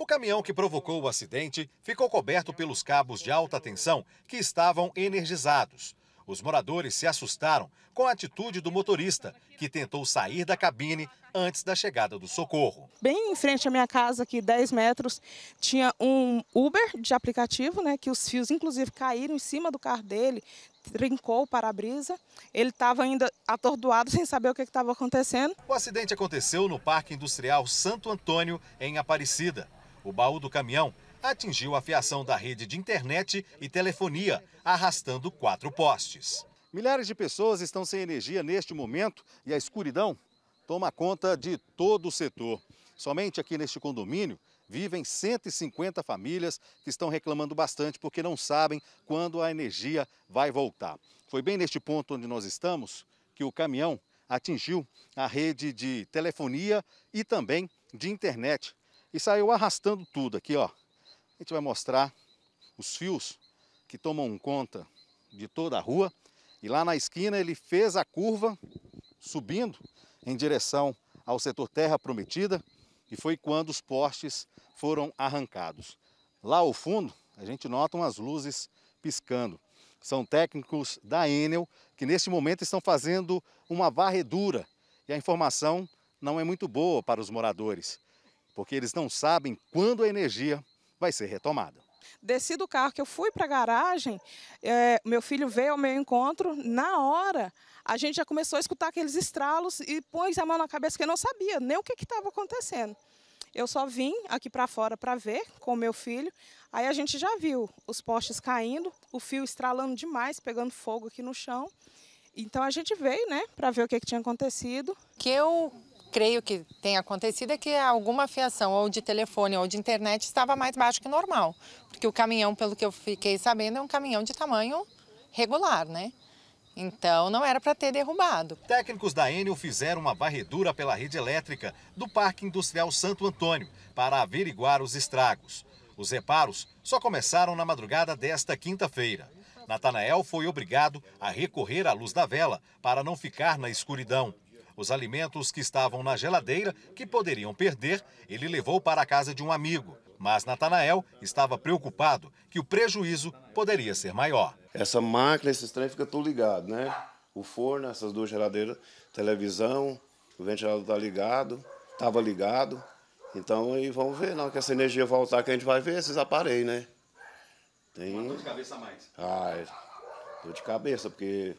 O caminhão que provocou o acidente ficou coberto pelos cabos de alta tensão que estavam energizados. Os moradores se assustaram com a atitude do motorista, que tentou sair da cabine antes da chegada do socorro. Bem em frente à minha casa, aqui 10 metros, tinha um Uber de aplicativo, né, que os fios inclusive caíram em cima do carro dele, trincou o para-brisa. Ele estava ainda atordoado, sem saber o que estava acontecendo. O acidente aconteceu no Parque Industrial Santo Antônio, em Aparecida. O baú do caminhão atingiu a fiação da rede de internet e telefonia, arrastando quatro postes. Milhares de pessoas estão sem energia neste momento e a escuridão toma conta de todo o setor. Somente aqui neste condomínio vivem 150 famílias que estão reclamando bastante porque não sabem quando a energia vai voltar. Foi bem neste ponto onde nós estamos que o caminhão atingiu a rede de telefonia e também de internet, e saiu arrastando tudo aqui, ó. A gente vai mostrar os fios que tomam conta de toda a rua. E lá na esquina ele fez a curva subindo em direção ao setor Terra Prometida e foi quando os postes foram arrancados. Lá ao fundo, a gente nota umas luzes piscando. São técnicos da Enel que neste momento estão fazendo uma varredura e a informação não é muito boa para os moradores porque eles não sabem quando a energia vai ser retomada. Desci do carro que eu fui para a garagem, é, meu filho veio ao meu encontro. Na hora, a gente já começou a escutar aqueles estralos e pôs a mão na cabeça que eu não sabia nem o que estava acontecendo. Eu só vim aqui para fora para ver com meu filho. Aí a gente já viu os postes caindo, o fio estralando demais, pegando fogo aqui no chão. Então a gente veio, né, para ver o que, que tinha acontecido. Que eu creio que tem acontecido é que alguma fiação ou de telefone ou de internet estava mais baixo que normal, porque o caminhão, pelo que eu fiquei sabendo, é um caminhão de tamanho regular, né? Então não era para ter derrubado. Técnicos da Enel fizeram uma varredura pela rede elétrica do Parque Industrial Santo Antônio para averiguar os estragos. Os reparos só começaram na madrugada desta quinta-feira. Natanael foi obrigado a recorrer à luz da vela para não ficar na escuridão. Os alimentos que estavam na geladeira, que poderiam perder, ele levou para a casa de um amigo. Mas Natanael estava preocupado que o prejuízo poderia ser maior. Essa máquina, esse trem fica tudo ligado, né? O forno, essas duas geladeiras, televisão, o ventilador está ligado, estava ligado. Então aí vamos ver, não, que essa energia voltar, que a gente vai ver esses aparelhos, né? Tem... Uma dor de cabeça a mais. Ah, é. dor de cabeça, porque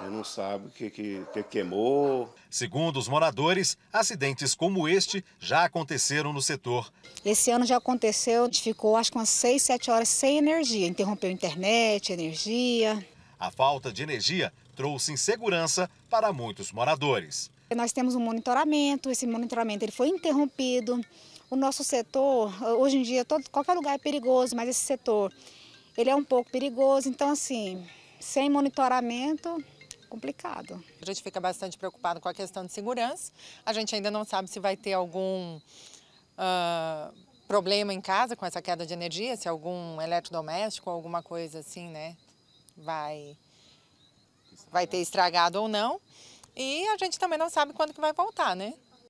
ele não sabe o que, que, que queimou. Segundo os moradores, acidentes como este já aconteceram no setor. Esse ano já aconteceu, ficou acho que umas 6, 7 horas sem energia. Interrompeu internet, energia. A falta de energia trouxe insegurança para muitos moradores. Nós temos um monitoramento, esse monitoramento ele foi interrompido. O nosso setor, hoje em dia, todo, qualquer lugar é perigoso, mas esse setor ele é um pouco perigoso. Então, assim, sem monitoramento, complicado. A gente fica bastante preocupado com a questão de segurança. A gente ainda não sabe se vai ter algum uh, problema em casa com essa queda de energia, se algum eletrodoméstico, alguma coisa assim, né, vai, vai ter estragado ou não. E a gente também não sabe quando que vai voltar, né?